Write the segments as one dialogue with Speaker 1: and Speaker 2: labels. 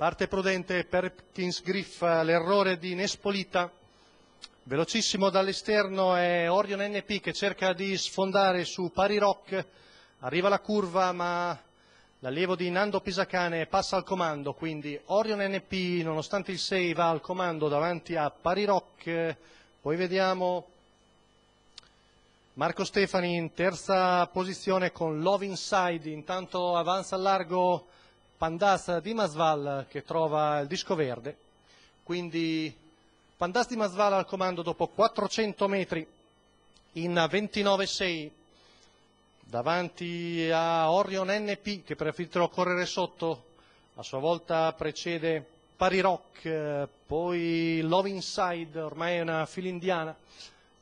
Speaker 1: Parte prudente, per griffa l'errore di Nespolita, velocissimo dall'esterno è Orion NP che cerca di sfondare su pari rock, arriva la curva ma l'allievo di Nando Pisacane passa al comando, quindi Orion NP nonostante il 6 va al comando davanti a pari rock, poi vediamo Marco Stefani in terza posizione con Love Inside, intanto avanza al largo Pandas di Masval che trova il disco verde, quindi Pandas di Masval al comando dopo 400 metri in 29.6 davanti a Orion NP che preferirò correre sotto, a sua volta precede Pari Rock, eh, poi Love Inside, ormai è una fila indiana,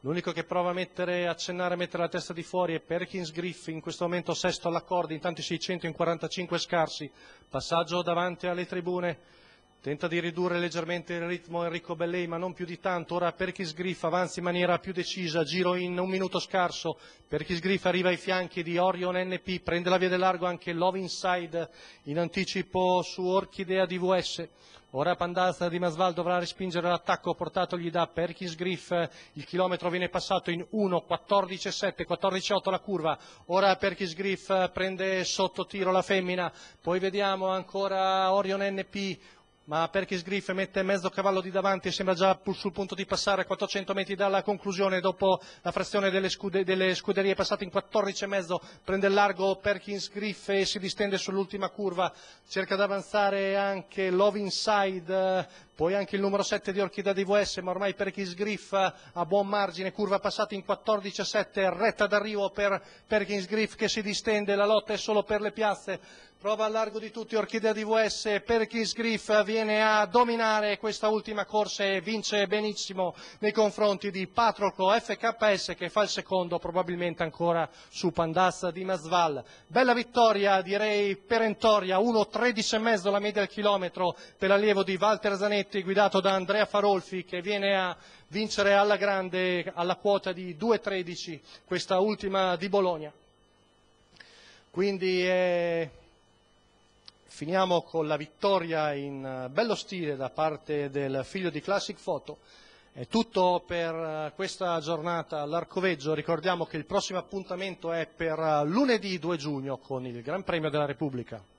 Speaker 1: L'unico che prova a mettere, accennare a mettere la testa di fuori è Perkins Griff, in questo momento sesto all'accordo, intanto i 600 in 45 scarsi, passaggio davanti alle tribune Tenta di ridurre leggermente il ritmo Enrico Bellei, ma non più di tanto. Ora per chi sgriffa, avanza in maniera più decisa, giro in un minuto scarso. Per chi sgriffa arriva ai fianchi di Orion NP, prende la via del largo anche Love Inside in anticipo su Orchidea DVS. Ora Pandazza di Masval dovrà respingere l'attacco portatogli da Perkins Griff, il chilometro viene passato in 1, 14, 7, 14, 8 la curva, ora Perkins Griff prende sotto tiro la femmina, poi vediamo ancora Orion NP, ma Perkis Griff mette mezzo cavallo di davanti e sembra già sul punto di passare a 400 metri dalla conclusione dopo la frazione delle, scude, delle scuderie passate in 14,5 prende il largo Perkins Griff e si distende sull'ultima curva cerca di avanzare anche Love Inside poi anche il numero 7 di Orchidea DVS, ma ormai per Griff a buon margine, curva passata in 14-7, retta d'arrivo per Perkins Griff che si distende, la lotta è solo per le piazze, prova a largo di tutti Orchidea DVS, Perkins Griff viene a dominare questa ultima corsa e vince benissimo nei confronti di Patroclo FKS che fa il secondo probabilmente ancora su Pandazza di Masval. Bella vittoria direi perentoria, 1.13,5 la media al chilometro per l'allievo di Walter Zanetti Borghetti, guidato da Andrea Farolfi, che viene a vincere alla grande alla quota di 2,13 questa ultima di Bologna. Quindi eh, finiamo con la vittoria in eh, bello stile da parte del figlio di Classic Photo. È tutto per eh, questa giornata all'Arcoveggio, ricordiamo che il prossimo appuntamento è per eh, lunedì 2 giugno con il Gran Premio della Repubblica.